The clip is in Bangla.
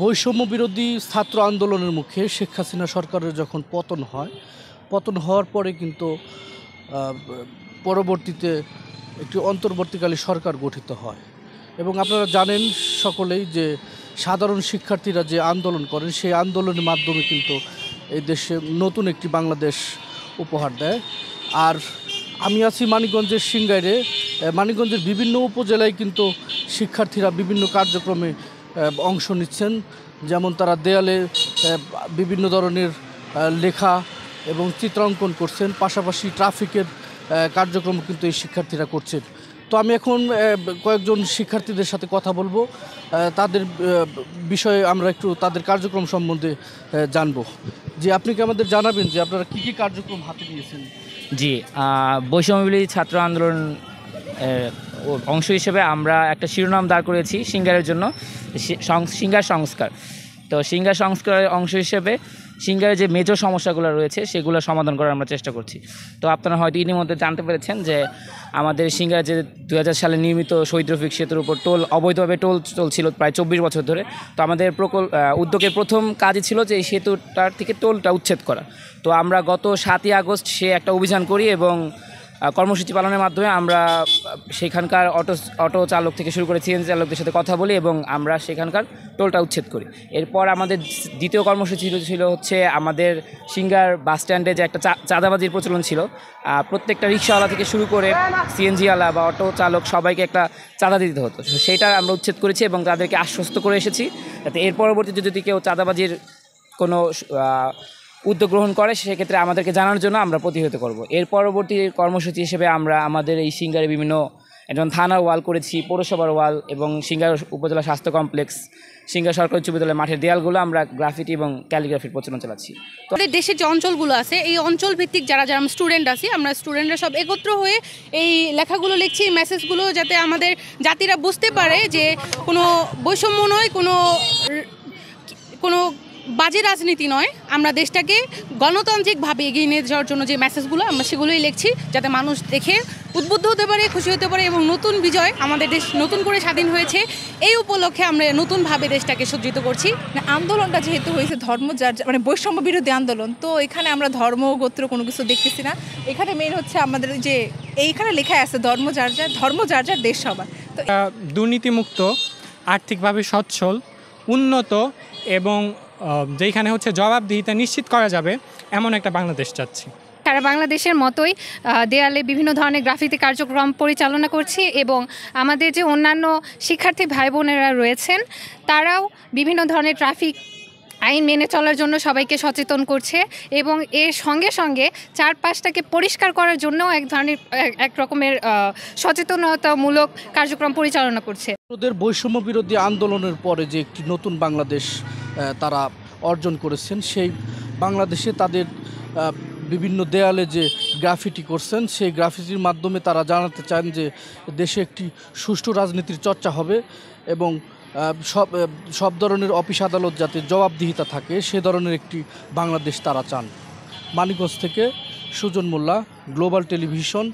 বৈষম্য বিরোধী ছাত্র আন্দোলনের মুখে শেখ হাসিনা সরকারের যখন পতন হয় পতন হওয়ার পরে কিন্তু পরবর্তীতে একটি অন্তর্বর্তীকালে সরকার গঠিত হয় এবং আপনারা জানেন সকলেই যে সাধারণ শিক্ষার্থীরা যে আন্দোলন করেন সেই আন্দোলনের মাধ্যমে কিন্তু এই দেশে নতুন একটি বাংলাদেশ উপহার দেয় আর আমি আছি মানিকগঞ্জের সিঙ্গাইরে মানিকগঞ্জের বিভিন্ন উপজেলায় কিন্তু শিক্ষার্থীরা বিভিন্ন কার্যক্রমে অংশ নিচ্ছেন যেমন তারা দেয়ালে বিভিন্ন ধরনের লেখা এবং চিত্রাঙ্কন করছেন পাশাপাশি ট্রাফিকের কার্যক্রম কিন্তু এই শিক্ষার্থীরা করছেন তো আমি এখন কয়েকজন শিক্ষার্থীদের সাথে কথা বলবো তাদের বিষয়ে আমরা একটু তাদের কার্যক্রম সম্বন্ধে জানবো যে আপনি কি আমাদের জানাবেন যে আপনারা কী কী কার্যক্রম হাতে নিয়েছেন জি বৈষম্যবিলি ছাত্র আন্দোলন অংশ হিসেবে আমরা একটা শিরোনাম দাঁড় করেছি সিঙ্গারের জন্য সিঙ্গার সংস্কার তো সিঙ্গার সংস্কারের অংশ হিসেবে সিঙ্গারের যে মেজর সমস্যাগুলো রয়েছে সেগুলো সমাধান করার আমরা চেষ্টা করছি তো আপনারা হয়তো ইতিমধ্যে জানতে পেরেছেন যে আমাদের সিঙ্গার যে দু সালে নির্মিত শহীদ রফিক সেতুর উপর টোল অবৈধভাবে টোল চলছিল প্রায় চব্বিশ বছর ধরে তো আমাদের প্রকল্প উদ্যোগের প্রথম কাজই ছিল যে এই সেতুটার থেকে টোলটা উচ্ছেদ করা তো আমরা গত সাতই আগস্ট সে একটা অভিযান করি এবং কর্মসূচি পালনের মাধ্যমে আমরা সেখানকার অটো অটো চালক থেকে শুরু করে সিএনজি চালকদের সাথে কথা বলি এবং আমরা সেখানকার টোলটা উচ্ছেদ করি এরপর আমাদের দ্বিতীয় কর্মসূচি ছিল হচ্ছে আমাদের সিঙ্গার বাস স্ট্যান্ডে যে একটা চাঁদাবাজির প্রচলন ছিল প্রত্যেকটা রিক্সাওয়ালা থেকে শুরু করে সিএনজিওয়ালা বা অটো চালক সবাইকে একটা চাঁদা দিতে হতো সেটা আমরা উচ্ছেদ করেছি এবং তাদেরকে আশ্বস্ত করে এসেছি যাতে এর পরবর্তীতে যদি কেউ চাঁদাবাজির কোনো উদ্যোগ গ্রহণ করে সেক্ষেত্রে আমাদেরকে জানার জন্য আমরা প্রতিহত করব। এর পরবর্তী কর্মসূচি হিসেবে আমরা আমাদের এই সিঙ্গারে বিভিন্ন একজন থানার ওয়াল করেছি পৌরসভার ওয়াল এবং সিঙ্গার উপজেলা স্বাস্থ্য কমপ্লেক্স সিঙ্গার সরকারি উচ্চ বিদ্যালয়ের মাঠের দেয়ালগুলো আমরা গ্রাফিটি এবং ক্যালিগ্রাফির প্রচলন চালাচ্ছি আমাদের দেশের যে অঞ্চলগুলো আছে এই অঞ্চল ভিত্তিক যারা যারা স্টুডেন্ট আছে আমরা স্টুডেন্টরা সব একত্র হয়ে এই লেখাগুলো লিখছি এই মেসেজগুলো যাতে আমাদের জাতিরা বুঝতে পারে যে কোনো বৈষম্য নয় কোনো কোনো বাজে রাজনীতি নয় আমরা দেশটাকে গণতান্ত্রিকভাবে এগিয়ে নিয়ে যাওয়ার জন্য যে মেসেজগুলো আমরা সেগুলোই লিখছি যাতে মানুষ দেখে উদ্বুদ্ধ হতে পারে খুশি হতে পারে এবং নতুন বিজয় আমাদের দেশ নতুন করে স্বাধীন হয়েছে এই উপলক্ষে আমরা নতুনভাবে দেশটাকে সজ্জিত করছি আন্দোলনটা যেহেতু হয়েছে ধর্ম যার মানে বৈষম্য বিরোধী আন্দোলন তো এখানে আমরা ধর্ম গোত্র কোনো কিছু দেখতেছি না এখানে মেন হচ্ছে আমাদের যে এইখানে লেখা আছে ধর্ম যার যার ধর্ম যার যার দেশ সবার তো দুর্নীতিমুক্ত আর্থিকভাবে সচ্ছল উন্নত এবং যেইখানে হচ্ছে জবাবদিহিতে নিশ্চিত করা যাবে এমন একটা বাংলাদেশ চাচ্ছি সারা বাংলাদেশের মতোই দেয়ালে বিভিন্ন ধরনের গ্রাফিতি কার্যক্রম পরিচালনা করছি এবং আমাদের যে অন্যান্য শিক্ষার্থী ভাই বোনেরা রয়েছেন তারাও বিভিন্ন ধরনের ট্রাফিক আইন মেনে চলার জন্য সবাইকে সচেতন করছে এবং এর সঙ্গে সঙ্গে চারপাশটাকে পরিষ্কার করার জন্য এক ধরনের এক রকমের সচেতনতামূলক কার্যক্রম পরিচালনা করছে বৈষম্য বিরোধী আন্দোলনের পরে যে একটি নতুন বাংলাদেশ তারা অর্জন করেছেন সেই বাংলাদেশে তাদের বিভিন্ন দেয়ালে যে গ্রাফিটি করছেন সেই গ্রাফিটির মাধ্যমে তারা জানাতে চান যে দেশে একটি সুষ্ঠু রাজনীতির চর্চা হবে এবং সব সব ধরনের অফিস আদালত যাতে জবাবদিহিতা থাকে সে ধরনের একটি বাংলাদেশ তারা চান মানিকগঞ্জ থেকে সুজন মোল্লা গ্লোবাল টেলিভিশন